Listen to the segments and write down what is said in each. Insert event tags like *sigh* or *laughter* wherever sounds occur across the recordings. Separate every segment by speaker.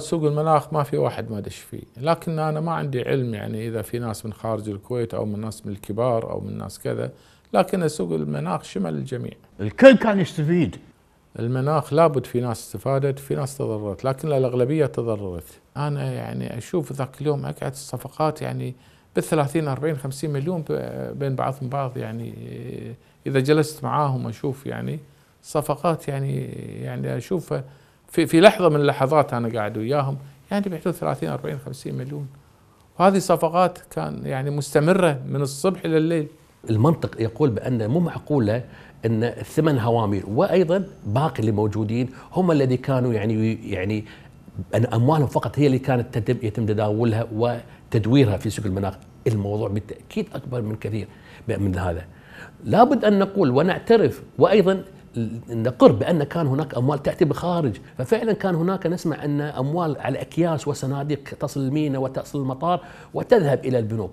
Speaker 1: اعتقد سوق المناخ ما في واحد ما دش فيه لكن انا ما عندي علم يعني اذا في ناس من خارج الكويت او من ناس من الكبار او من ناس كذا لكن سوق المناخ شمل الجميع الكل كان يستفيد المناخ لابد في ناس استفادت في ناس تضررت لكن الأغلبية تضررت أنا يعني أشوف ذاك اليوم أقعد الصفقات يعني بال 30 40 50 مليون بين بعضهم بعض يعني إذا جلست معاهم أشوف يعني صفقات يعني يعني أشوفها في في لحظه من اللحظات انا قاعد وياهم يعني بحدود 30 40 50 مليون وهذه صفقات كان يعني مستمره من الصبح الى الليل
Speaker 2: المنطق يقول بان مو معقوله ان ثمن هوامير وايضا باقي اللي موجودين هم الذي كانوا يعني يعني ان اموالهم فقط هي اللي كانت يتم تداولها وتدويرها في سوق المناخ الموضوع بالتاكيد اكبر من كثير من هذا لابد ان نقول ونعترف وايضا نقر بان كان هناك اموال تاتي بخارج ففعلا كان هناك نسمع ان اموال على اكياس وصناديق تصل المينا وتصل المطار وتذهب الى البنوك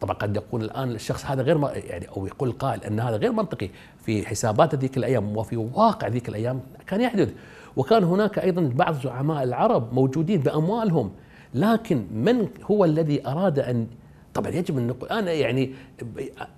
Speaker 2: طبعا قد يقول الان الشخص هذا غير يعني او يقول القائل ان هذا غير منطقي في حسابات ذيك الايام وفي واقع ذيك الايام كان يحدث وكان هناك ايضا بعض زعماء العرب موجودين باموالهم لكن من هو الذي اراد ان طبعا يجب ان نقول انا يعني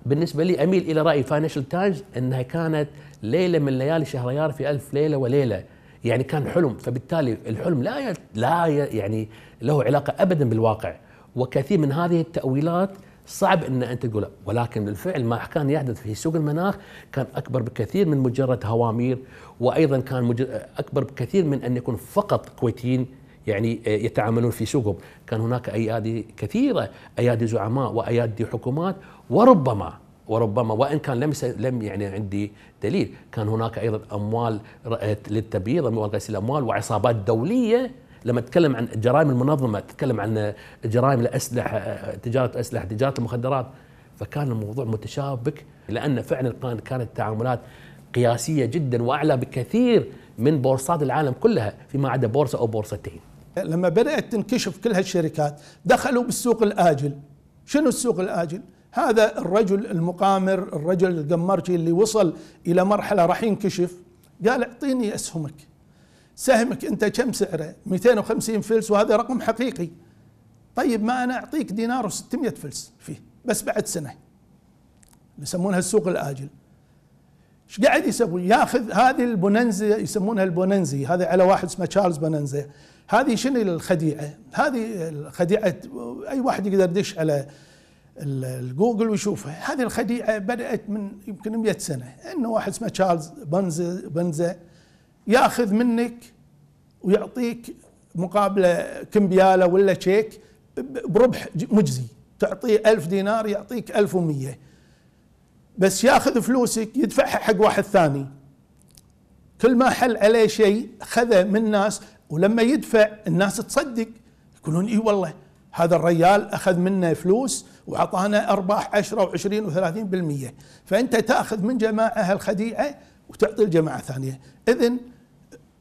Speaker 2: بالنسبه لي اميل الى راي فاينانشال تايمز انها كانت ليله من ليالي شهريار في الف ليله وليله يعني كان حلم فبالتالي الحلم لا لا يعني له علاقه ابدا بالواقع وكثير من هذه التاويلات صعب ان انت تقولها ولكن بالفعل ما كان يحدث في سوق المناخ كان اكبر بكثير من مجرد هوامير وايضا كان اكبر بكثير من ان يكون فقط كويتيين يعني آه، يتعاملون في سوقهم كان هناك أيادي كثيرة أيادي زعماء وأيادي حكومات وربما وربما وان كان لم لم يعني عندي دليل كان هناك ايضا اموال آه، للتبييض اموال غسيل الاموال وعصابات دوليه لما اتكلم عن جرائم المنظمه اتكلم عن آه، جرائم الاسلحه تجاره الاسلحه تجاره المخدرات فكان الموضوع متشابك لان فعلا كانت التعاملات قياسيه جدا واعلى بكثير من بورصات العالم كلها فيما عدا بورصه او بورصتين لما بدأت تنكشف كل هالشركات
Speaker 3: دخلوا بالسوق الآجل شنو السوق الآجل؟ هذا الرجل المقامر الرجل القمرجي اللي وصل إلى مرحلة راح ينكشف قال اعطيني أسهمك سهمك أنت كم سعره 250 فلس وهذا رقم حقيقي طيب ما أنا أعطيك دينار و600 فلس فيه بس بعد سنة يسمونها السوق الآجل ايش قاعد يسوي؟ ياخذ هذه البوننزي يسمونها البوننزي هذا على واحد اسمه تشارلز بوننزي هذه شنو الخديعه؟ هذه الخديعه اي واحد يقدر يدش على الجوجل ويشوفها، هذه الخديعه بدات من يمكن 100 سنه، انه واحد اسمه تشارلز بنزا بنزا ياخذ منك ويعطيك مقابله كمبياله ولا تشيك بربح مجزي، تعطيه ألف دينار يعطيك 1100 بس ياخذ فلوسك يدفعها حق واحد ثاني كل ما حل عليه شيء خذ من ناس ولما يدفع الناس تصدق يقولون اي والله هذا الريال اخذ منا فلوس واعطانا ارباح 10 و20 و30% فانت تاخذ من جماعه هالخديعه وتعطي الجماعه الثانيه اذا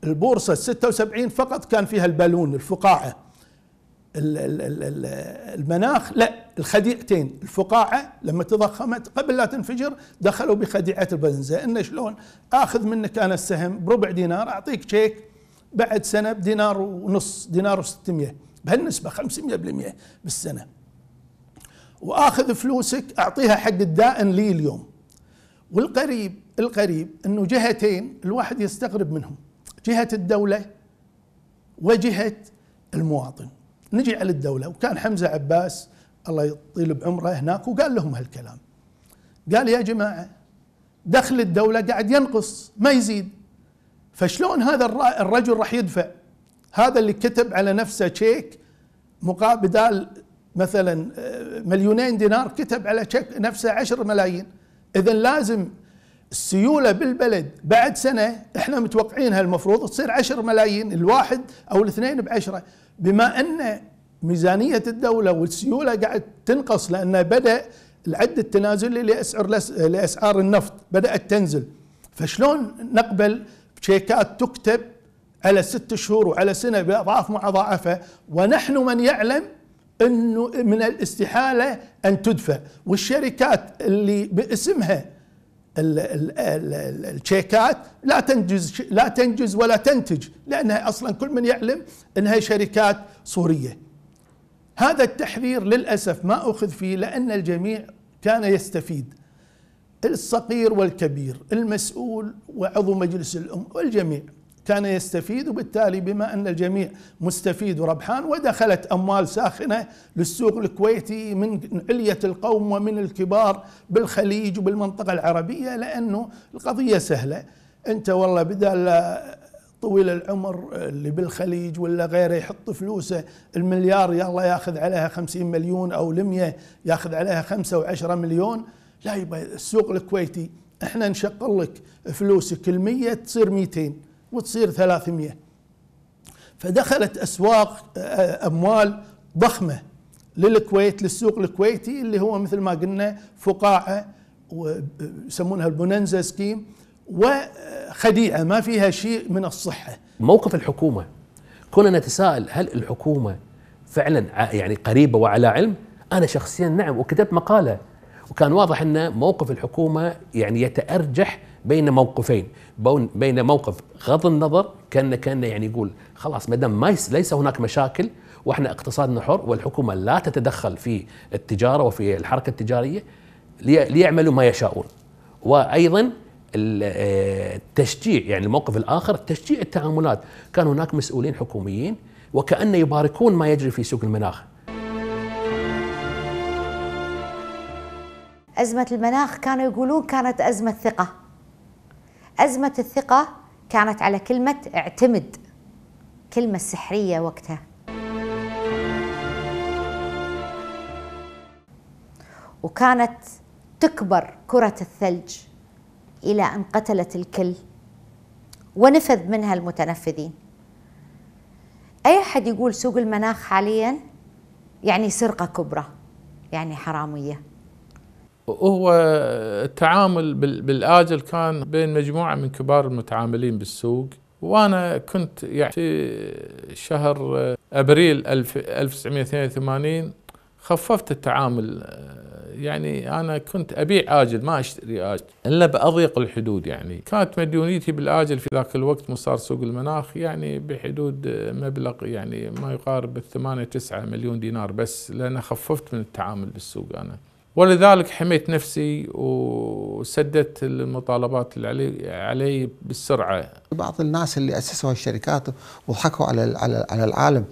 Speaker 3: البورصه 76 فقط كان فيها البالون الفقاعه المناخ لا الخديعتين الفقاعه لما تضخمت قبل لا تنفجر دخلوا بخديعه البنزه انه شلون اخذ منك انا السهم بربع دينار اعطيك شيك بعد سنة بدينار ونص دينار و600 بهالنسبة 500% بالسنة وآخذ فلوسك أعطيها حق الدائن لي اليوم والقريب القريب أنه جهتين الواحد يستغرب منهم جهة الدولة وجهة المواطن نجي على الدولة وكان حمزة عباس الله يطيل بعمره هناك وقال لهم هالكلام قال يا جماعة دخل الدولة قاعد ينقص ما يزيد فشلون هذا الرجل راح يدفع هذا اللي كتب على نفسه تشيك بدال مثلا آه، مليونين دينار كتب على تشيك نفسه عشر ملايين اذا لازم السيولة بالبلد بعد سنة احنا متوقعينها المفروض تصير عشر ملايين الواحد او الاثنين بعشرة بما ان ميزانية الدولة والسيولة قاعد تنقص لان بدأ العد التنازلي لأسعار, لأسعار النفط بدأت تنزل فشلون نقبل شيكات تكتب على ست شهور وعلى سنة بأضعاف مضاعفة ونحن من يعلم أنه من الاستحالة أن تدفع والشركات اللي باسمها الشيكات لا تنجز لا تنجز ولا تنتج لانها اصلا كل من يعلم انها شركات صوريه. هذا التحذير للاسف ما اخذ فيه لان الجميع كان يستفيد الصغير والكبير المسؤول وعضو مجلس الأم والجميع كان يستفيد وبالتالي بما أن الجميع مستفيد وربحان ودخلت أموال ساخنة للسوق الكويتي من علية القوم ومن الكبار بالخليج وبالمنطقة العربية لأنه القضية سهلة أنت والله بدل طويل العمر اللي بالخليج ولا غيره يحط فلوسه المليار يلا ياخذ عليها 50 مليون أو لمية ياخذ عليها خمسة وعشرة مليون لا يبا السوق الكويتي احنا نشغل لك فلوسك ال تصير 200 وتصير 300 فدخلت اسواق آه، اموال ضخمه للكويت للسوق الكويتي اللي هو مثل ما قلنا فقاعه يسمونها البوننزا سكيم وخديعه ما فيها شيء من
Speaker 2: الصحه. موقف الحكومه كنا نتساءل هل الحكومه فعلا يعني قريبه وعلى علم؟ انا شخصيا نعم وكتبت مقاله وكان واضح ان موقف الحكومه يعني يتارجح بين موقفين بين موقف غض النظر كان كان يعني يقول خلاص ما دام ما ليس هناك مشاكل واحنا اقتصادنا حر والحكومه لا تتدخل في التجاره وفي الحركه التجاريه ليعملوا ما يشاؤون وايضا التشجيع آه، يعني الموقف الاخر تشجيع التعاملات كان هناك مسؤولين حكوميين وكأن يباركون ما يجري في سوق المناخ
Speaker 4: أزمة المناخ كانوا يقولون كانت أزمة ثقة أزمة الثقة كانت على كلمة اعتمد كلمة سحرية وقتها وكانت تكبر كرة الثلج إلى أن قتلت الكل ونفذ منها المتنفذين أي أحد يقول سوق المناخ حاليا يعني سرقة كبرى يعني حرامية
Speaker 1: وهو التعامل بالاجل كان بين مجموعه من كبار المتعاملين بالسوق وانا كنت يعني في شهر ابريل 1982 خففت التعامل يعني انا كنت ابيع اجل ما اشتري اجل الا باضيق الحدود يعني كانت مديونيتي بالاجل في ذاك الوقت مصار سوق المناخ يعني بحدود مبلغ يعني ما يقارب 8 9 مليون دينار بس لان خففت من التعامل بالسوق انا ولذلك حميت نفسي وسددت المطالبات اللي علي, علي بالسرعه. بعض الناس اللي
Speaker 5: اسسوا الشركات وضحكوا على على العالم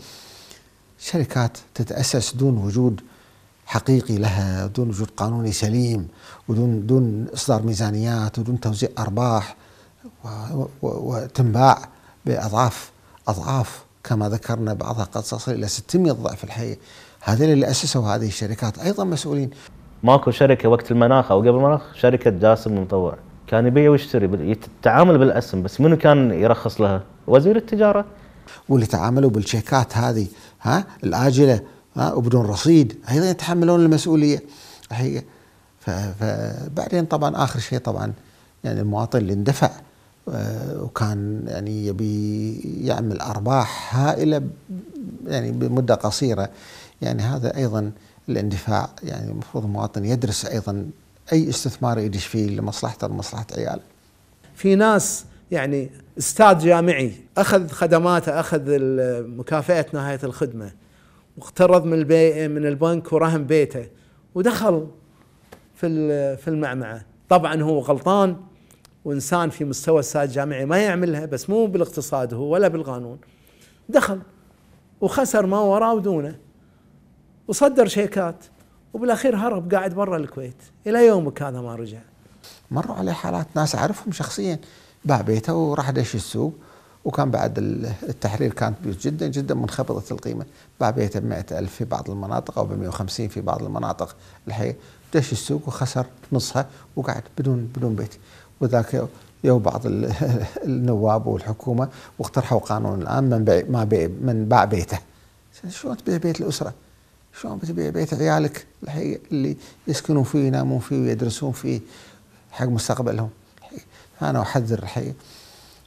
Speaker 5: شركات تتاسس دون وجود حقيقي لها، دون وجود قانوني سليم، ودون دون اصدار ميزانيات، ودون توزيع ارباح وتنباع باضعاف اضعاف كما ذكرنا بعضها قد تصل الى 600 ضعف الحي هذين اللي اسسوا هذه الشركات ايضا مسؤولين. ماكو شركه وقت المناخ او قبل المناخ
Speaker 6: شركه جاسم المطوع كان يبيع ويشتري يتعامل بالاسم بس منو كان يرخص لها؟
Speaker 5: وزير التجاره واللي تعاملوا بالشيكات هذه ها الاجله ها وبدون رصيد ايضا يتحملون المسؤوليه الحقيقه فبعدين طبعا اخر شيء طبعا يعني المواطن اللي اندفع آه، وكان يعني يبي يعمل ارباح هائله يعني بمده قصيره يعني هذا ايضا الاندفاع يعني المفروض المواطن يدرس أيضا أي استثمار يدش فيه لمصلحته لمصلحة عياله
Speaker 7: في ناس يعني استاذ جامعي أخذ خدماته أخذ مكافأة نهاية الخدمة واقترض من البي من البنك ورهن بيته ودخل في في المعمعه طبعا هو غلطان وانسان في مستوى استاذ جامعي ما يعملها بس مو بالاقتصاد هو ولا بالقانون دخل وخسر ما وراه ودونه وصدر شيكات وبالاخير هرب قاعد برا الكويت الى يومك هذا ما رجع
Speaker 5: مروا علي حالات ناس اعرفهم شخصيا باع بيته وراح دش السوق وكان بعد التحرير كانت بيوت جدا جدا منخفضة القيمة باع بيته ب ألف في بعض المناطق أو ب 150 في بعض المناطق الحية دش السوق وخسر نصها وقعد بدون بدون بيت وذاك يوم بعض *laughs* النواب والحكومة واقترحوا قانون الآن من بيع ما بيع من باع بيته شلون تبيع بيت الأسرة؟ شلون بتبيع بيت عيالك اللي يسكنون فيه وينامون فيه ويدرسون فيه حق مستقبلهم أنا أحذر الحقيقة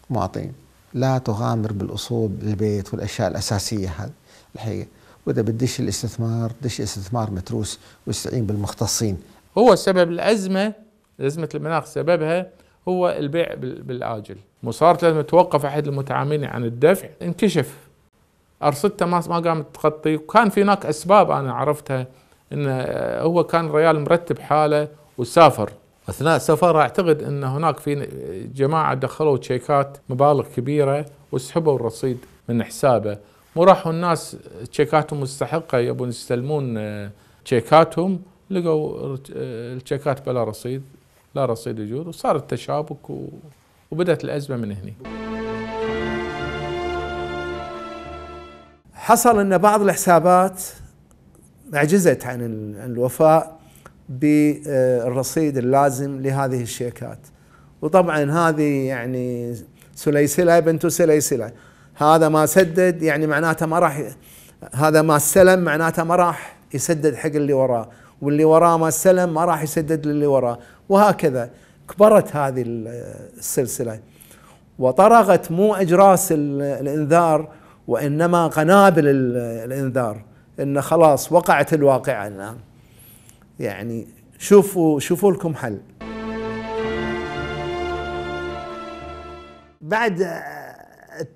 Speaker 5: مواطنين لا تغامر بالأصول بالبيت والأشياء الأساسية هذه الحقيقة وإذا بدش الاستثمار دش استثمار متروس واستعين بالمختصين
Speaker 1: هو سبب الأزمة أزمة المناخ سببها هو البيع بالآجل مصارت لازم توقف أحد المتعاملين عن الدفع انكشف ارصدته ما ما قامت تغطي وكان في هناك اسباب انا عرفتها ان هو كان ريال مرتب حاله وسافر اثناء سفره اعتقد ان هناك في جماعه دخلوا تشيكات مبالغ كبيره وسحبوا الرصيد من حسابه وراحوا الناس تشيكاتهم مستحقه يبون يستلمون آه، تشيكاتهم لقوا آه، التشيكات بلا رصيد لا رصيد يجود وصار التشابك وبدات الازمه من هنا حصل ان بعض الحسابات
Speaker 7: عجزت عن الوفاء بالرصيد اللازم لهذه الشيكات وطبعا هذه يعني سليسله بنت سليسله هذا ما سدد يعني معناته ما راح هذا ما استلم معناته ما راح يسدد حق اللي وراه واللي وراه ما استلم ما راح يسدد للي وراه وهكذا كبرت هذه السلسله وطرغت مو اجراس الانذار وانما قنابل الانذار ان خلاص وقعت الواقعه الان يعني شوفوا شوفوا لكم حل بعد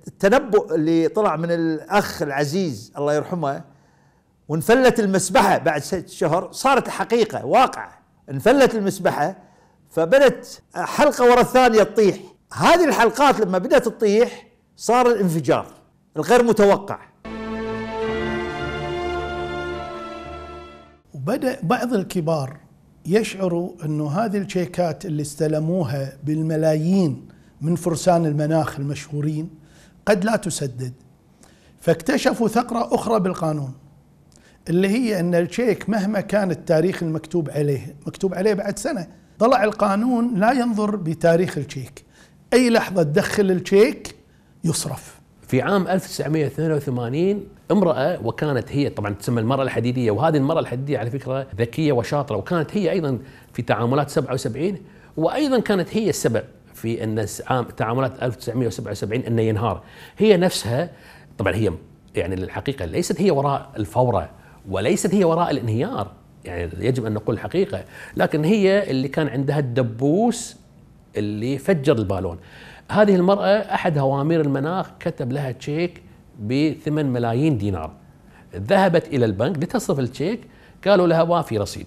Speaker 8: التنبؤ اللي طلع من الاخ العزيز الله يرحمه وانفلت المسبحه بعد ست شهر صارت حقيقة واقعه انفلت المسبحه فبدت حلقه ورا الثانيه تطيح هذه الحلقات لما بدات تطيح صار
Speaker 3: الانفجار الغير متوقع وبدأ بعض الكبار يشعروا أنه هذه الشيكات اللي استلموها بالملايين من فرسان المناخ المشهورين قد لا تسدد فاكتشفوا ثغرة أخرى بالقانون اللي هي أن الشيك مهما كان التاريخ المكتوب عليه مكتوب عليه بعد سنة طلع القانون لا ينظر بتاريخ الشيك أي لحظة تدخل الشيك يصرف
Speaker 2: في عام 1982 امرأة وكانت هي طبعا تسمى المرأة الحديدية وهذه المرأة الحديدية على فكرة ذكية وشاطرة وكانت هي أيضا في تعاملات 77 وأيضا كانت هي السبب في أن عام تعاملات 1977 أنه ينهار هي نفسها طبعا هي يعني الحقيقة ليست هي وراء الفورة وليست هي وراء الانهيار يعني يجب أن نقول الحقيقة لكن هي اللي كان عندها الدبوس اللي فجر البالون هذه المرأة أحد هوامير المناخ كتب لها تشيك ب 8 ملايين دينار ذهبت إلى البنك لتصرف التشيك قالوا لها ما في رصيد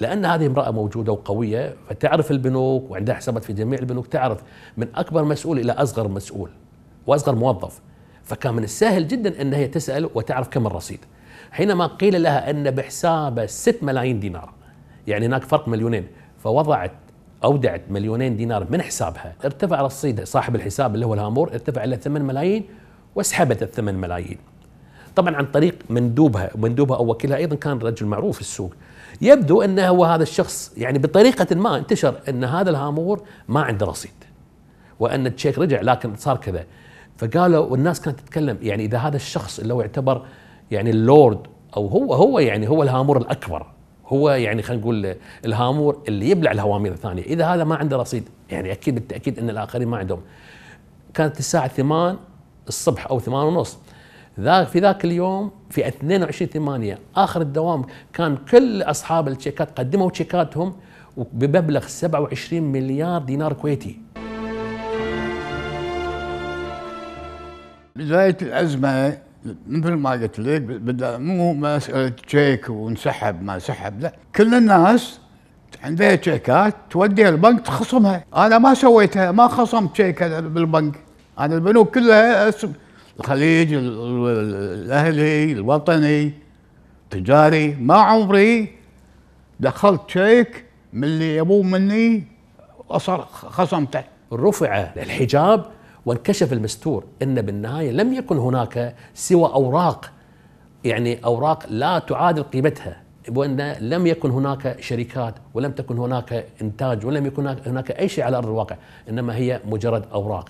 Speaker 2: لأن هذه امرأة موجودة وقوية فتعرف البنوك وعندها حسابات في جميع البنوك تعرف من أكبر مسؤول إلى أصغر مسؤول وأصغر موظف فكان من السهل جدا أن هي تسأل وتعرف كم الرصيد حينما قيل لها أن بحسابه 6 ملايين دينار يعني هناك فرق مليونين فوضعت اودعت مليونين دينار من حسابها ارتفع رصيدها صاحب الحساب اللي هو الهامور ارتفع الى 8 ملايين وسحبت ال 8 ملايين طبعا عن طريق مندوبها مندوبها او وكيلها ايضا كان رجل معروف في السوق يبدو انه هو هذا الشخص يعني بطريقه ما انتشر ان هذا الهامور ما عنده رصيد وان التشيك رجع لكن صار كذا فقالوا والناس كانت تتكلم يعني اذا هذا الشخص اللي هو يعتبر يعني اللورد او هو هو يعني هو الهامور الاكبر هو يعني خلينا نقول الهامور اللي يبلع الهوامير الثانيه اذا هذا ما عنده رصيد يعني اكيد بالتاكيد ان الاخرين ما عندهم كانت الساعه 8 الصبح او 8 ونص ذاك في ذاك اليوم في 22 8 اخر الدوام كان كل اصحاب التشيكات قدموا تشيكاتهم بمبلغ 27 مليار دينار كويتي
Speaker 9: بدايه الازمه مثل ما قلت لك بدأ مو مساله تشيك وانسحب ما سحب لا كل الناس عندها تشيكات توديها البنك تخصمها انا ما سويتها ما خصمت تشيك بالبنك انا البنوك كلها اسم الخليج الاهلي الوطني تجاري ما عمري دخلت شيك من اللي يبون مني
Speaker 2: خصمته رفع الحجاب وانكشف المستور ان بالنهايه لم يكن هناك سوى اوراق يعني اوراق لا تعادل قيمتها وان لم يكن هناك شركات ولم تكن هناك انتاج ولم يكن هناك اي شيء على ارض الواقع انما هي مجرد اوراق.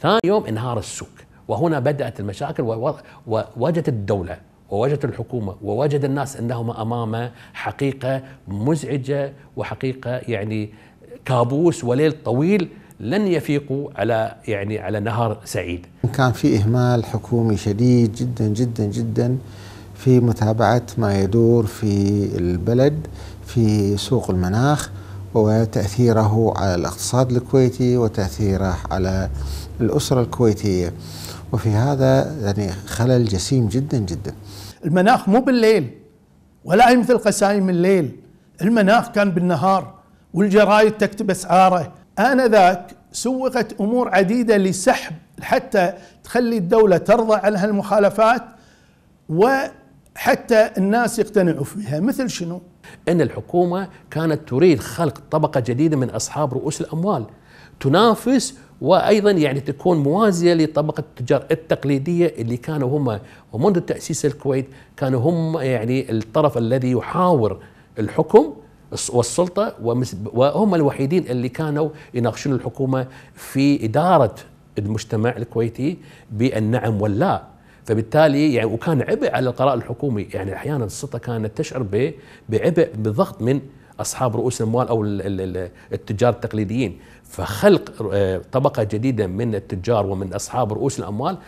Speaker 2: ثاني يوم انهار السوق وهنا بدات المشاكل وواجهت الدوله ووجدت الحكومه ووجد الناس انهم امام حقيقه مزعجه وحقيقه يعني كابوس وليل طويل لن يفيقوا على يعني على نهر سعيد.
Speaker 5: كان في اهمال حكومي شديد جدا جدا جدا في متابعه ما يدور في البلد في سوق المناخ وتاثيره على الاقتصاد الكويتي وتاثيره على الاسره الكويتيه.
Speaker 3: وفي هذا يعني خلل جسيم جدا جدا. المناخ مو بالليل ولا هي مثل قسايم الليل، المناخ كان بالنهار والجرايد تكتب اسعاره آنذاك سوقت أمور عديدة لسحب حتى تخلي الدولة ترضى على هالمخالفات وحتى الناس يقتنعوا
Speaker 2: فيها مثل شنو؟ أن الحكومة كانت تريد خلق طبقة جديدة من أصحاب رؤوس الأموال تنافس وايضا يعني تكون موازيه لطبقه التجار التقليديه اللي كانوا هم ومنذ تاسيس الكويت كانوا هم يعني الطرف الذي يحاور الحكم والسلطة وهم الوحيدين اللي كانوا يناقشون الحكومة في إدارة المجتمع الكويتي بالنعم واللا فبالتالي يعني وكان عبء على القرار الحكومي يعني احيانا السلطه كانت تشعر بعبء بضغط من اصحاب رؤوس الاموال او التجار التقليديين فخلق آه، طبقه جديده من التجار ومن اصحاب رؤوس الاموال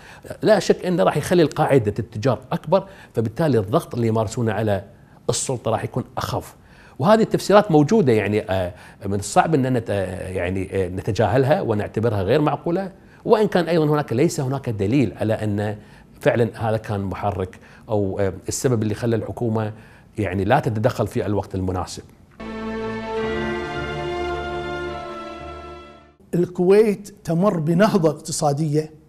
Speaker 2: لا شك انه راح يخلي قاعده التجار اكبر فبالتالي الضغط اللي يمارسونه على السلطه راح يكون اخف وهذه التفسيرات موجوده يعني آه، من الصعب ان آه، يعني آه، نتجاهلها ونعتبرها غير معقوله وان كان ايضا هناك ليس هناك دليل على ان فعلا هذا كان محرك او السبب اللي خلى الحكومه يعني لا تتدخل في الوقت المناسب.
Speaker 3: الكويت تمر بنهضه اقتصاديه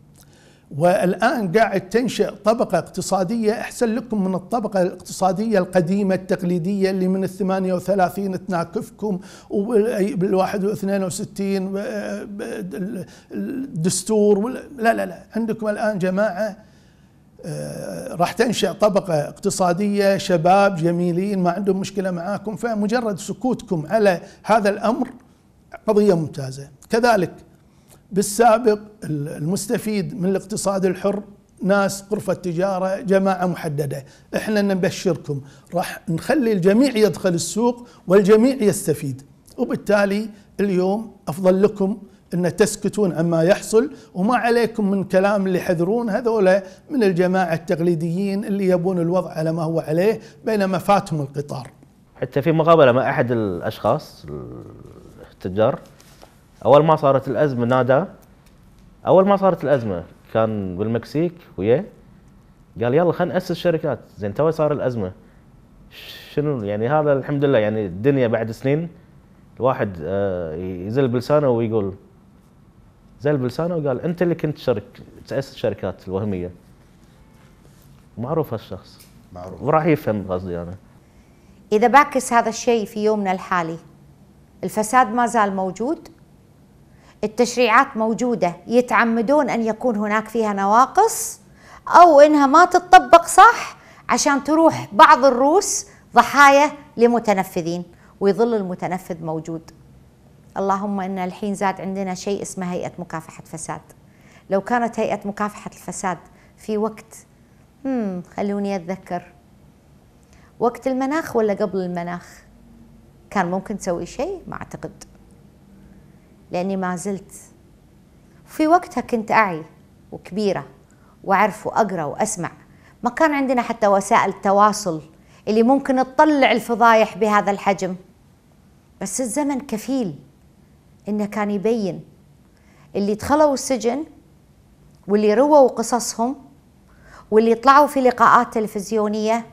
Speaker 3: والآن قاعد تنشأ طبقة اقتصادية أحسن لكم من الطبقة الاقتصادية القديمة التقليدية اللي من الثمانية وثلاثين تناكفكم والواحد واثنين وستين الدستور لا لا لا عندكم الآن جماعة آه، راح تنشأ طبقة اقتصادية شباب جميلين ما عندهم مشكلة معاكم فمجرد سكوتكم على هذا الأمر قضية ممتازة كذلك بالسابق المستفيد من الاقتصاد الحر ناس غرفة تجارة جماعة محددة احنا نبشركم راح نخلي الجميع يدخل السوق والجميع يستفيد وبالتالي اليوم أفضل لكم أن تسكتون عما يحصل وما عليكم من كلام اللي يحذرون هذولا من الجماعة التقليديين اللي يبون الوضع على ما هو عليه بينما فاتهم القطار
Speaker 6: حتى في مقابلة مع أحد الأشخاص التجار اول ما صارت الازمه نادى اول ما صارت الازمه كان بالمكسيك وياه قال يلا خلينا ناسس شركات زين تو صار الازمه شنو يعني هذا الحمد لله يعني الدنيا بعد سنين الواحد آه، يزل بلسانه ويقول زل بلسانه وقال انت اللي كنت شرك تاسس شركات الوهميه معروف هالشخص معروف وراح يفهم قصدي انا
Speaker 4: اذا بعكس هذا الشيء في يومنا الحالي الفساد ما زال موجود التشريعات موجودة يتعمدون أن يكون هناك فيها نواقص أو أنها ما تتطبق صح عشان تروح بعض الروس ضحايا لمتنفذين ويظل المتنفذ موجود اللهم ان الحين زاد عندنا شيء اسمه هيئه مكافحه فساد لو كانت هيئه مكافحه الفساد في وقت هم خلوني اتذكر وقت المناخ ولا قبل المناخ كان ممكن تسوي شيء ما اعتقد لأني ما زلت في وقتها كنت أعي وكبيرة وأعرف وأقرأ وأسمع ما كان عندنا حتى وسائل تواصل اللي ممكن تطلع الفضايح بهذا الحجم بس الزمن كفيل إنه كان يبين اللي دخلوا السجن واللي رووا قصصهم واللي طلعوا في لقاءات تلفزيونية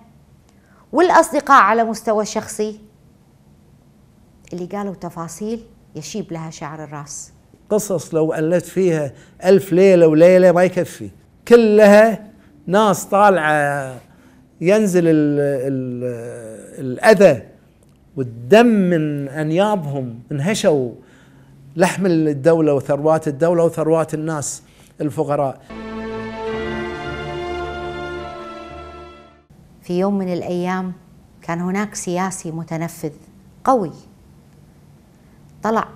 Speaker 4: والأصدقاء على مستوى شخصي اللي قالوا تفاصيل يشيب
Speaker 7: لها شعر الراس قصص لو ألفت فيها ألف ليلة وليلة ما يكفي كلها ناس طالعة ينزل الـ الـ الأذى والدم من أنيابهم انهشوا لحم الدولة وثروات الدولة وثروات الناس الفقراء في يوم من الأيام
Speaker 4: كان هناك سياسي متنفذ قوي طلع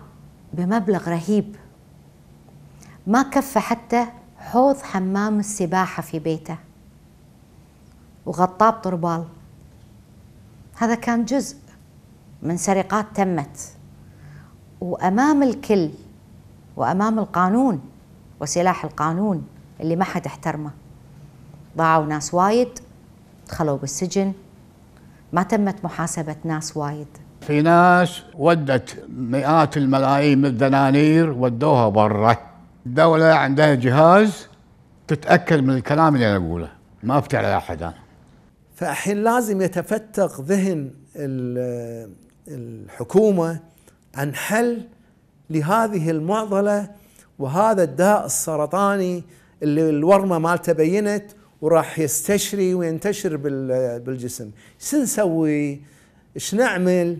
Speaker 4: بمبلغ رهيب ما كفى حتى حوض حمام السباحة في بيته وغطاه بطربال هذا كان جزء من سرقات تمت وأمام الكل وأمام القانون وسلاح القانون اللي ما حد احترمه ضاعوا ناس وايد دخلوا بالسجن ما تمت محاسبة ناس وايد
Speaker 9: في ناس ودت مئات الملايين من الدنانير ودوها برا الدولة عندها جهاز تتأكد من الكلام اللي أنا أقوله ما أفتي على أحد أنا
Speaker 7: فأحين لازم يتفتق ذهن الحكومة عن حل لهذه المعضلة وهذا الداء السرطاني اللي الورمة مالته بينت وراح يستشري وينتشر بالجسم شو نسوي؟ ايش نعمل؟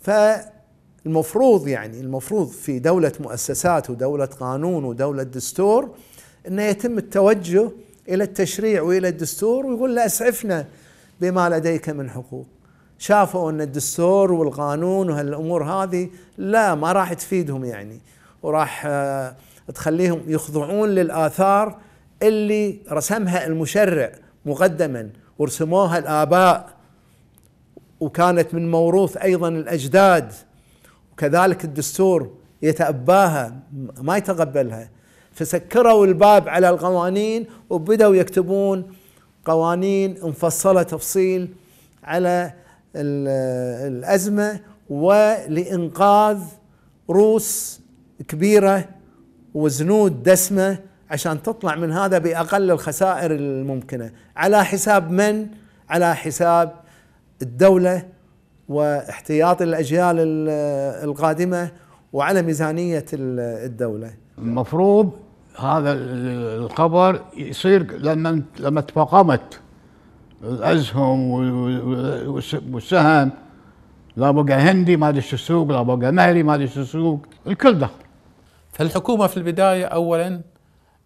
Speaker 7: فالمفروض يعني المفروض في دولة مؤسسات ودولة قانون ودولة دستور أنه يتم التوجه إلى التشريع وإلى الدستور ويقول له أسعفنا بما لديك من حقوق شافوا أن الدستور والقانون وهالأمور هذه لا ما راح تفيدهم يعني وراح آه، تخليهم يخضعون للآثار اللي رسمها المشرع مقدما ورسموها الآباء وكانت من موروث ايضا الاجداد وكذلك الدستور يتأباها ما يتقبلها فسكروا الباب على القوانين وبدأوا يكتبون قوانين مفصلة تفصيل على الأزمة ولإنقاذ روس كبيرة وزنود دسمة عشان تطلع من هذا بأقل الخسائر الممكنة على حساب من؟ على حساب الدولة واحتياط الأجيال القادمة
Speaker 9: وعلى ميزانية الدولة المفروض هذا الخبر يصير لما لما تفاقمت الاسهم والسهم لا بقى هندي ما ادري السوق لا بقى مهري ما ادري السوق
Speaker 1: الكل دخل فالحكومه في البدايه اولا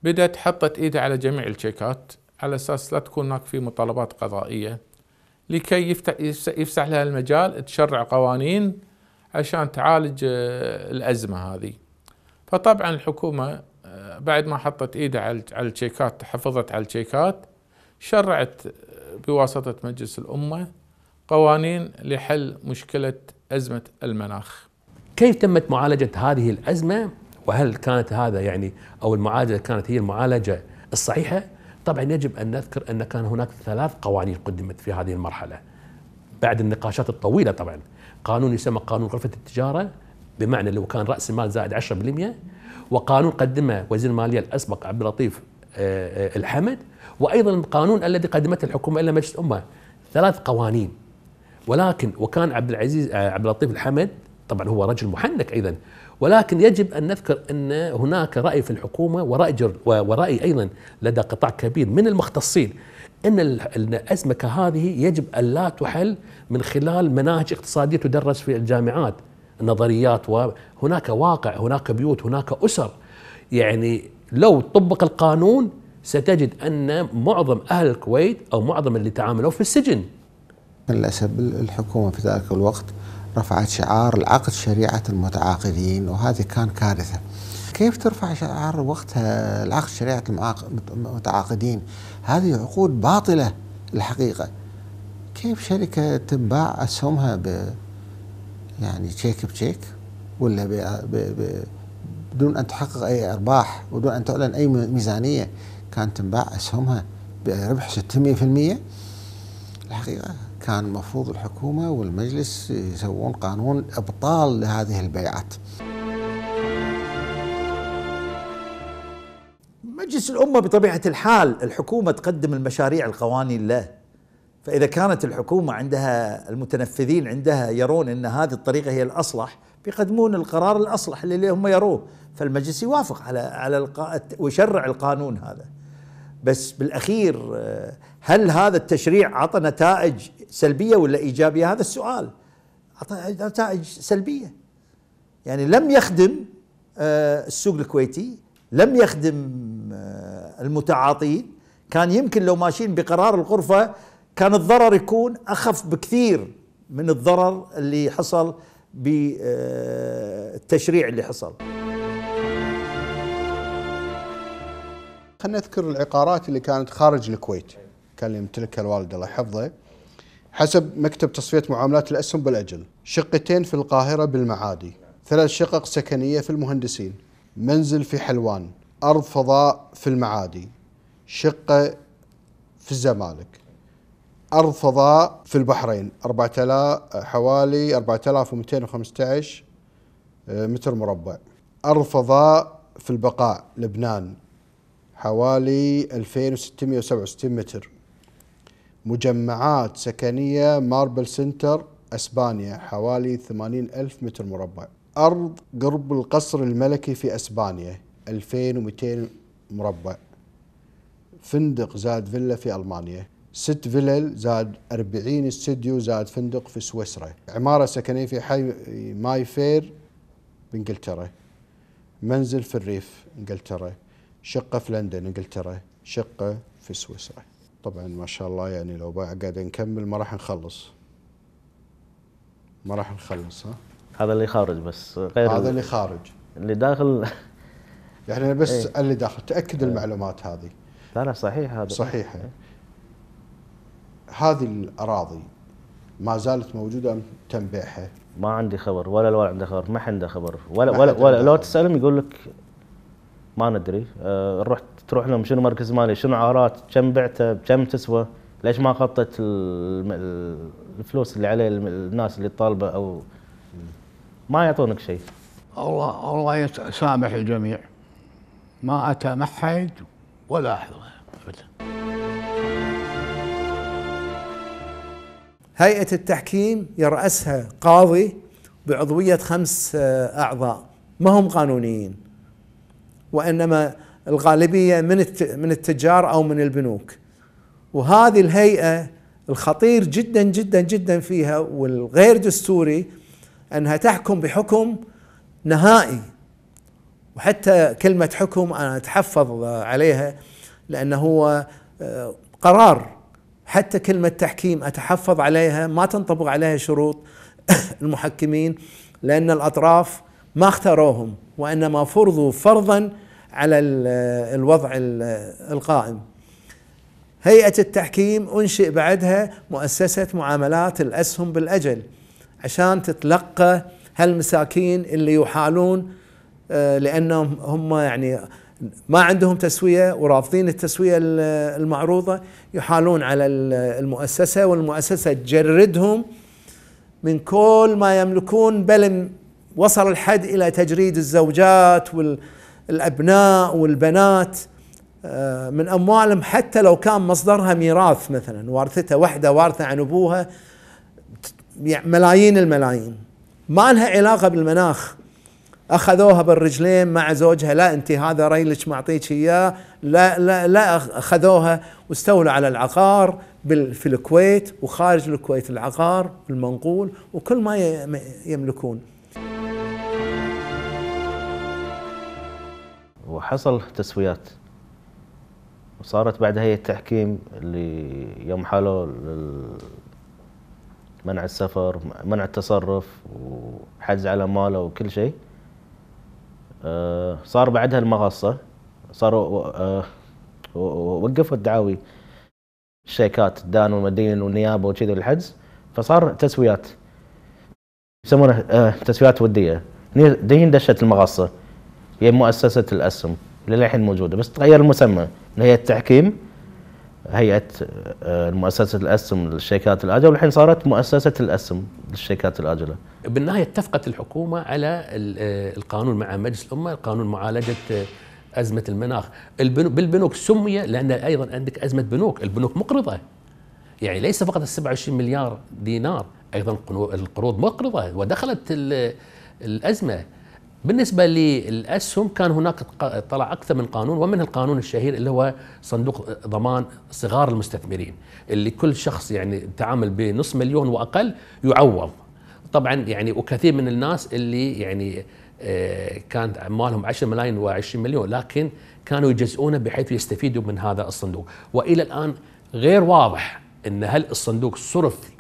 Speaker 1: بدات حطت ايدها على جميع الشيكات على اساس لا تكون هناك في مطالبات قضائيه لكي يفتح يفسح لها المجال تشرع قوانين عشان تعالج آه، الازمه هذه. فطبعا الحكومه آه، بعد ما حطت ايدها على الشيكات حفظت على الشيكات شرعت آه، بواسطه مجلس الامه قوانين لحل مشكله ازمه المناخ. كيف تمت
Speaker 2: معالجه هذه الازمه؟ وهل كانت هذا يعني او المعالجه كانت هي المعالجه الصحيحه؟ طبعا يجب أن نذكر أن كان هناك ثلاث قوانين قدمت في هذه المرحلة بعد النقاشات الطويلة طبعا قانون يسمى قانون غرفة التجارة بمعنى لو كان رأس المال زائد 10% وقانون قدمه وزير المالية الأسبق عبد اللطيف آه، آه، الحمد وأيضا القانون الذي قدمته الحكومة إلى مجلس الأمة ثلاث قوانين ولكن وكان عبد العزيز آه، عبد اللطيف الحمد طبعا هو رجل محنك ايضا ولكن يجب ان نذكر ان هناك راي في الحكومه وراي وراي ايضا لدى قطاع كبير من المختصين ان الازمه كهذه يجب ان لا تحل من خلال مناهج اقتصاديه تدرس في الجامعات نظريات وهناك واقع هناك بيوت هناك اسر يعني لو طبق القانون ستجد ان معظم اهل الكويت او معظم اللي تعاملوا في السجن
Speaker 5: للاسف الحكومه في ذلك الوقت رفعت شعار العقد شريعة المتعاقدين وهذه كان كارثة كيف ترفع شعار وقتها العقد شريعة المتعاقدين هذه عقود باطلة الحقيقة كيف شركة تباع أسهمها ب يعني تشيك بتشيك ولا بـ بـ ب... بدون أن تحقق أي أرباح ودون أن تعلن أي ميزانية كانت تنباع أسهمها بربح 600% الحقيقة كان المفروض الحكومة والمجلس يسوون قانون إبطال لهذه البيعات مجلس الأمة بطبيعة
Speaker 8: الحال الحكومة تقدم المشاريع القوانين له فإذا كانت الحكومة عندها المتنفذين عندها يرون أن هذه الطريقة هي الأصلح بيقدمون القرار الأصلح اللي هم يروه فالمجلس يوافق على على الق... ويشرع القانون هذا بس بالأخير آه، هل هذا التشريع عطى نتائج سلبيه ولا ايجابيه هذا السؤال اعطى نتائج سلبيه يعني لم يخدم آه، السوق الكويتي لم يخدم آه، المتعاطين كان يمكن لو ماشيين بقرار الغرفه كان الضرر يكون اخف بكثير من الضرر اللي حصل بالتشريع آه، اللي حصل خلينا نذكر
Speaker 10: العقارات اللي كانت خارج الكويت كان يمتلكها الوالد الله يحفظه حسب مكتب تصفية معاملات الأسهم بالأجل شقتين في القاهرة بالمعادي ثلاث شقق سكنية في المهندسين منزل في حلوان أرض فضاء في المعادي شقة في الزمالك أرض فضاء في البحرين 4000 حوالي 4215 آه، متر مربع أرض فضاء في البقاع لبنان حوالي 2667 متر مجمعات سكنية ماربل سنتر أسبانيا حوالي 80 ألف متر مربع أرض قرب القصر الملكي في أسبانيا 2200 مربع فندق زاد فيلا في ألمانيا ست فلل زاد 40 استديو زاد فندق في سويسرا عمارة سكنية في حي ماي فير بانجلترا منزل في الريف انجلترا شقة في لندن انجلترا شقة في سويسرا طبعا ما شاء الله يعني لو قاعد نكمل ما راح نخلص
Speaker 6: ما راح نخلص ها هذا اللي خارج بس غير هذا اللي خارج اللي داخل *laughs*
Speaker 10: يعني بس ايه؟ اللي داخل تاكد ايه؟ المعلومات هذه
Speaker 6: لا لا صحيح هذا صحيحه ايه؟ هذه الاراضي ما زالت موجوده ام تم بيعها؟ ما عندي خبر ولا الوالد عنده خبر ما عنده خبر ولا ولا, ولا لو تسالهم يقول لك ما ندري أه تروح لهم شنو مركز مالي شنو عارات كم بعته بكم تسوى ليش ما خطت الفلوس اللي عليه الناس اللي طالبه او ما يعطونك شيء
Speaker 9: الله الله يسامح الجميع ما اتمحد ولا احضر
Speaker 7: هيئه التحكيم يراسها قاضي بعضويه خمس آه، اعضاء ما هم قانونيين وانما الغالبيه من من التجار او من البنوك وهذه الهيئه الخطير جدا جدا جدا فيها والغير دستوري انها تحكم بحكم نهائي وحتى كلمه حكم انا اتحفظ عليها لانه هو آه، قرار حتى كلمه تحكيم اتحفظ عليها ما تنطبق عليها شروط *coughs* المحكمين لان الاطراف ما اختاروهم وانما فرضوا فرضا على الوضع القائم هيئة التحكيم أنشئ بعدها مؤسسة معاملات الأسهم بالأجل عشان تتلقى هالمساكين اللي يحالون آه، لأنهم هم يعني ما عندهم تسوية ورافضين التسوية المعروضة يحالون على المؤسسة والمؤسسة تجردهم من كل ما يملكون بل وصل الحد إلى تجريد الزوجات وال الابناء والبنات آه، من اموالهم حتى لو كان مصدرها ميراث مثلا وارثته وحده وارثه عن ابوها ملايين الملايين ما لها علاقه بالمناخ اخذوها بالرجلين مع زوجها لا انت هذا ريلك معطيك اياه لا لا لا اخذوها واستولوا على العقار في الكويت وخارج الكويت العقار المنقول وكل ما يملكون
Speaker 6: وحصل تسويات وصارت بعد هيئه التحكيم اللي يوم حالوا منع السفر منع التصرف وحجز على ماله وكل شيء آه، صار بعدها المغصه صاروا آه، وقفوا الدعاوي الشيكات الدان والمدين والنيابه وكذا الحجز فصار تسويات يسمونها آه، تسويات وديه هني دشت المغصه هي مؤسسة الأسهم للحين موجودة بس تغير المسمى من هيئة التحكيم هيئة آه، مؤسسة الأسهم للشركات الآجلة والحين صارت مؤسسة الأسهم للشركات الآجلة
Speaker 2: بالنهاية اتفقت الحكومة على آه، القانون مع مجلس الأمة قانون معالجة آه، أزمة المناخ بالبنوك سمي لأن أيضا عندك أزمة بنوك البنوك مقرضة يعني ليس فقط ال 27 مليار دينار أيضا القروض مقرضة ودخلت الأزمة بالنسبة للأسهم كان هناك طلع أكثر من قانون ومنها القانون الشهير اللي هو صندوق ضمان صغار المستثمرين اللي كل شخص يعني تعامل بنص مليون وأقل يعوض طبعا يعني وكثير من الناس اللي يعني آه، كانت أموالهم 10 ملايين و20 مليون لكن كانوا يجزئونه بحيث يستفيدوا من هذا الصندوق وإلى الآن غير واضح أن هل الصندوق صرف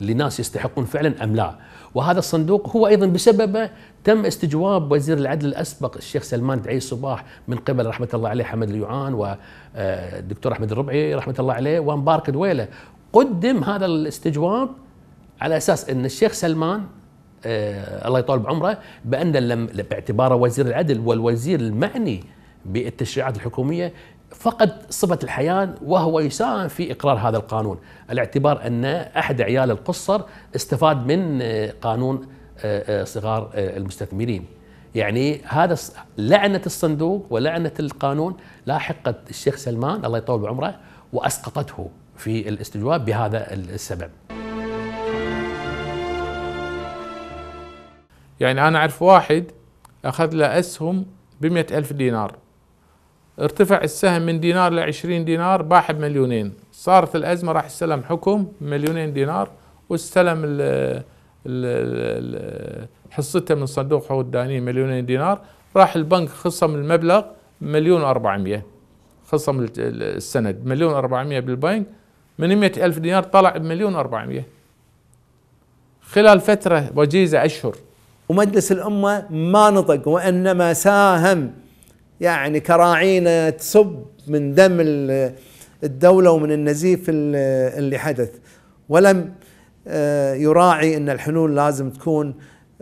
Speaker 2: لناس يستحقون فعلا أم لا وهذا الصندوق هو أيضا بسببه تم استجواب وزير العدل الاسبق الشيخ سلمان دعي الصباح من قبل رحمه الله عليه حمد اليوعان والدكتور آه، احمد الربعي رحمه الله عليه ومبارك دويله قدم هذا الاستجواب على اساس ان الشيخ سلمان آه الله يطول بعمره بان لم باعتباره وزير العدل والوزير المعني بالتشريعات الحكوميه فقد صفة الحياه وهو يساهم في إقرار هذا القانون الاعتبار أن أحد عيال القصر استفاد من آه، قانون آه، آه، صغار آه، المستثمرين يعني هذا لعنة الصندوق ولعنة القانون لاحقت الشيخ سلمان الله يطول بعمره وأسقطته في الاستجواب بهذا السبب
Speaker 1: يعني أنا أعرف واحد أخذ له أسهم بمئة ألف دينار ارتفع السهم من دينار لعشرين دينار باح بمليونين صارت الأزمة راح استلم حكم مليونين دينار واستلم حصته من صندوق حقوق الدانيين مليونين دينار راح البنك خصم المبلغ مليون و400 خصم السند مليون و400 بالبنك من مية ألف دينار طلع بمليون و400 خلال فترة وجيزة أشهر ومجلس الأمة ما
Speaker 7: نطق وإنما ساهم يعني كراعينة تصب من دم الدولة ومن النزيف اللي حدث ولم آه، يراعي ان الحلول لازم تكون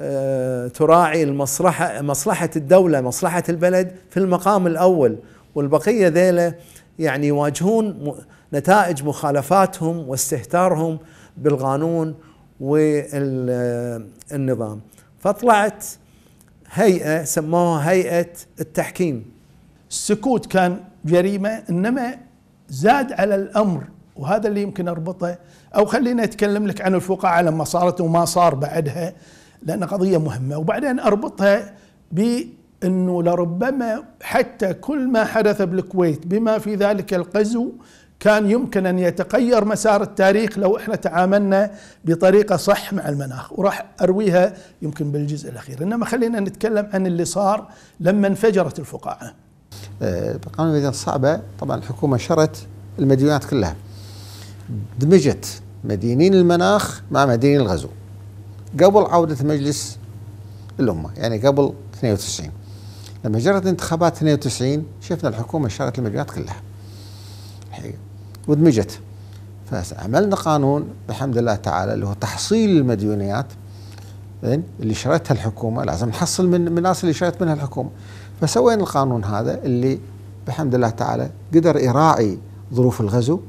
Speaker 7: آه، تراعي المصلحه مصلحه الدوله مصلحه البلد في المقام الاول والبقيه ذيله يعني يواجهون نتائج مخالفاتهم واستهتارهم بالقانون والنظام فطلعت هيئه
Speaker 3: سموها هيئه التحكيم السكوت كان جريمه انما زاد على الامر وهذا اللي يمكن اربطه او خليني اتكلم لك عن الفقاعه لما صارت وما صار بعدها لان قضيه مهمه وبعدين اربطها بانه لربما حتى كل ما حدث بالكويت بما في ذلك القزو كان يمكن ان يتغير مسار التاريخ لو احنا تعاملنا بطريقه صح مع المناخ وراح ارويها يمكن بالجزء الاخير انما خلينا نتكلم عن اللي صار لما انفجرت الفقاعه
Speaker 5: آه، القانون المدينه الصعبه طبعا الحكومه شرت المديونات كلها دمجت مدينين المناخ مع مدينين الغزو قبل عودة مجلس الأمة يعني قبل 92 لما جرت انتخابات 92 شفنا الحكومة شارت المجالات كلها الحقيقة ودمجت فعملنا قانون بحمد الله تعالى اللي هو تحصيل المديونيات اللي شرتها الحكومة لازم نحصل من الناس اللي شرت منها الحكومة فسوينا القانون هذا اللي بحمد الله تعالى قدر يراعي ظروف الغزو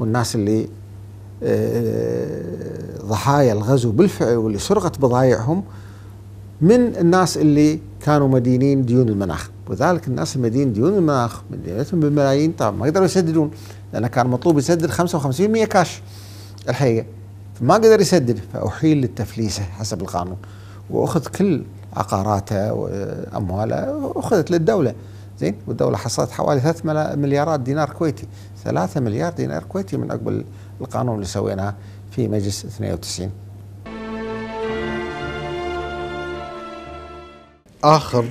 Speaker 5: والناس اللي آه، ضحايا الغزو بالفعل واللي سرقت بضايعهم من الناس اللي كانوا مدينين ديون المناخ وذلك الناس المدينين ديون المناخ من ديونتهم بالملايين طبعا ما قدروا يسددون لأن كان مطلوب يسدد 55% كاش الحقيقة فما قدر يسدد فأحيل للتفليسة حسب القانون وأخذ كل عقاراته وأمواله آه، أخذت للدولة زين والدولة حصلت حوالي 3 مليارات دينار كويتي 3 مليار دينار كويتي من عقب القانون اللي سويناه في مجلس 92
Speaker 10: آخر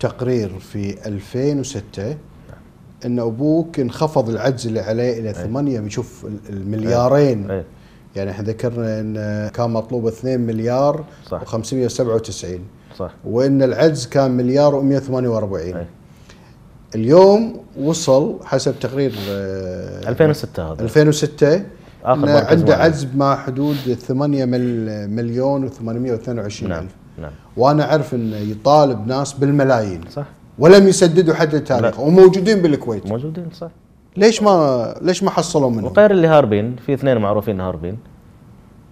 Speaker 10: تقرير في 2006 أن أبوك انخفض العجز اللي عليه إلى 8 إيه. بيشوف يعني المليارين إيه. يعني احنا ذكرنا ان كان مطلوب 2 مليار صح. و597 صح وان العجز كان مليار و148 اليوم وصل حسب تقرير 2006 آه، هذا 2006 اخر عنده عزب ما حدود 8 مليون و822 نعم. نعم وانا اعرف انه يطالب ناس بالملايين صح ولم يسددوا حد التاريخ وموجودين بالكويت موجودين صح
Speaker 6: ليش ما ليش ما حصلوا منهم؟ وغير اللي هاربين في اثنين معروفين هاربين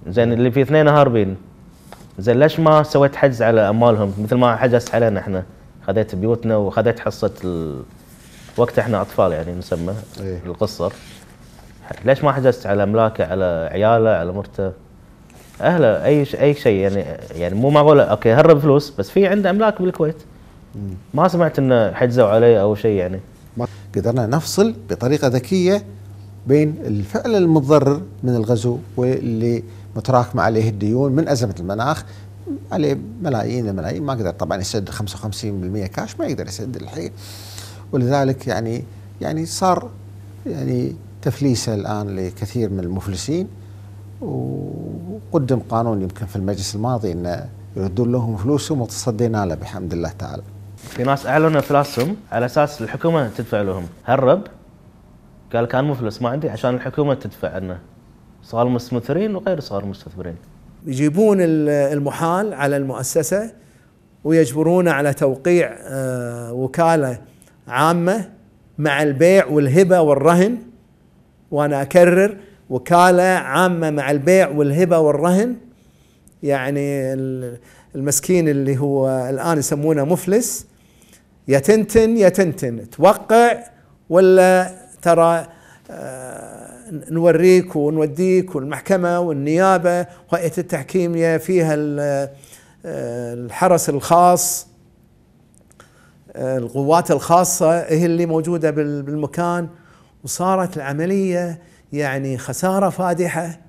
Speaker 6: زين اللي في اثنين هاربين زين ليش ما سويت حجز على اموالهم مثل ما حجزت علينا احنا؟ خذيت بيوتنا وخذيت حصه ال... وقت احنا اطفال يعني نسمى إيه؟ القصر ليش ما حجزت على املاكه على عياله على مرته اهله اي ش... اي شيء يعني يعني مو معقول اوكي هرب فلوس بس في عنده املاك بالكويت ما سمعت انه حجزوا عليه او شيء يعني قدرنا نفصل
Speaker 5: بطريقه ذكيه بين الفعل المتضرر من الغزو واللي متراكمه عليه الديون من ازمه المناخ عليه ملايين الملايين ما قدر طبعا يسد 55% كاش ما يقدر يسد الحين ولذلك يعني يعني صار يعني تفليسه الان لكثير من المفلسين وقدم قانون يمكن في المجلس الماضي انه يردون لهم فلوسهم وتصدينا له بحمد الله تعالى.
Speaker 6: في ناس اعلنوا افلاسهم على اساس الحكومه تدفع لهم، هرب قال كان مفلس ما عندي عشان الحكومه تدفع عنه. صار مستثمرين وغير صار مستثمرين.
Speaker 7: يجيبون المحال على المؤسسة ويجبرونه على توقيع آه، وكالة عامة مع البيع والهبة والرهن وأنا أكرر وكالة عامة مع البيع والهبة والرهن يعني المسكين اللي هو الآن يسمونه مفلس يتنتن يتنتن توقع ولا ترى آه، نوريك ونوديك والمحكمة والنيابة وهيئة التحكيم فيها الحرس الخاص القوات الخاصة هي اللي موجودة بالمكان وصارت العملية يعني خسارة فادحة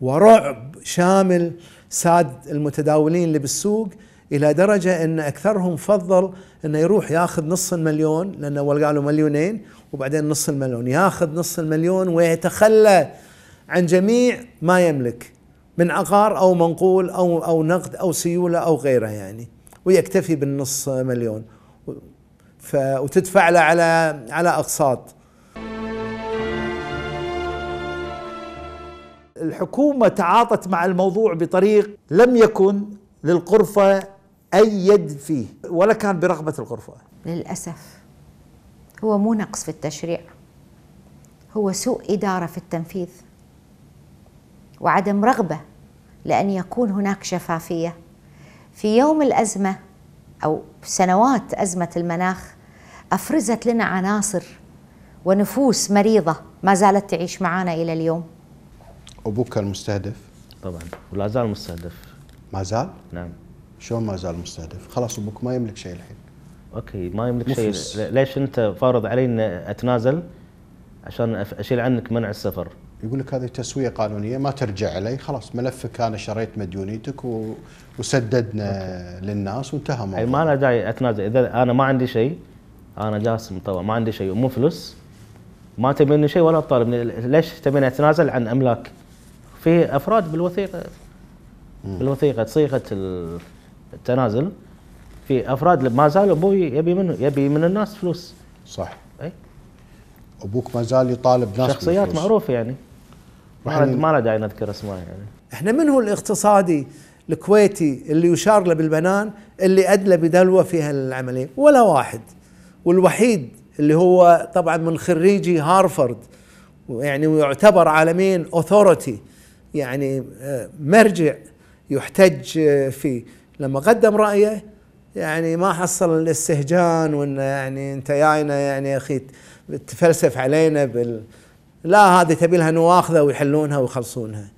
Speaker 7: ورعب شامل ساد المتداولين اللي بالسوق الى درجه ان اكثرهم فضل انه يروح ياخذ نص المليون لانه ولقى له مليونين وبعدين نص المليون ياخذ نص المليون ويتخلى عن جميع ما يملك من عقار او منقول او او نقد او سيوله او غيره يعني ويكتفي بالنص مليون ف وتدفع له على على اقساط الحكومه تعاطت
Speaker 8: مع الموضوع بطريق لم يكن للقرفه أي يد فيه ولا كان برغبة الغرفة للأسف
Speaker 4: هو مو نقص في التشريع هو سوء إدارة في التنفيذ وعدم رغبة لأن يكون هناك شفافية في يوم الأزمة أو سنوات أزمة المناخ أفرزت لنا عناصر ونفوس مريضة ما زالت تعيش معنا إلى اليوم
Speaker 10: أبوك كان مستهدف
Speaker 6: طبعا ولا زال مستهدف ما زال؟ نعم شلون ما زال مستهدف خلاص ابوك ما يملك شيء الحين اوكي ما يملك شيء ليش انت فارض علي ان اتنازل عشان اشيل عنك منع السفر يقول
Speaker 10: لك هذه تسويه قانونيه ما ترجع علي خلاص ملفك انا شريت مديونيتك و... وسددنا أوكي. للناس وانتهى الموضوع يعني ما
Speaker 6: انا داعي اتنازل اذا انا ما عندي شيء انا جاسم طبعا ما عندي شيء ومو فلوس ما تبي مني شيء ولا تطالب ليش تبيني اتنازل عن املاك في افراد بالوثيقه بالوثيقه صيغه ال... التنازل في افراد ما زال ابوي يبي منه يبي من الناس فلوس صح اي ابوك ما زال يطالب ناس شخصيات معروفه يعني ما ما له داعي نذكر اسماء يعني
Speaker 7: احنا من هو الاقتصادي الكويتي اللي يشار له بالبنان اللي ادلى بدلوه في هالعمليه ولا واحد والوحيد اللي هو طبعا من خريجي هارفرد يعني ويعتبر عالميا اوثورتي يعني آه، مرجع يحتج آه، فيه لما قدم رايه يعني ما حصل الاستهجان وانه يعني انت جاينا يعني يا اخي تفلسف علينا بال لا هذه تبي لها نواخذه ويحلونها ويخلصونها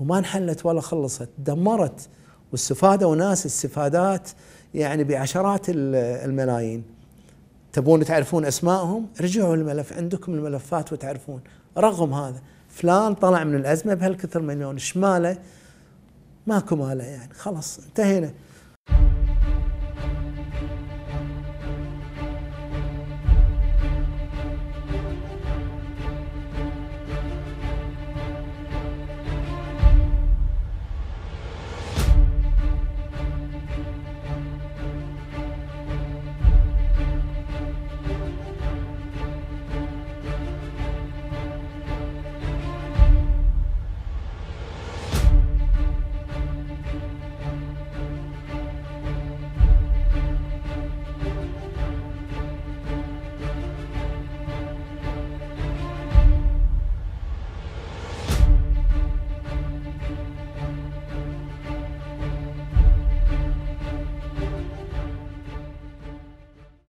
Speaker 7: وما انحلت ولا خلصت دمرت واستفادوا ناس استفادات يعني بعشرات الملايين تبون تعرفون اسمائهم رجعوا الملف عندكم الملفات وتعرفون رغم هذا فلان طلع من الازمه بهالكثر مليون شماله ماكو ماله يعني خلاص انتهينا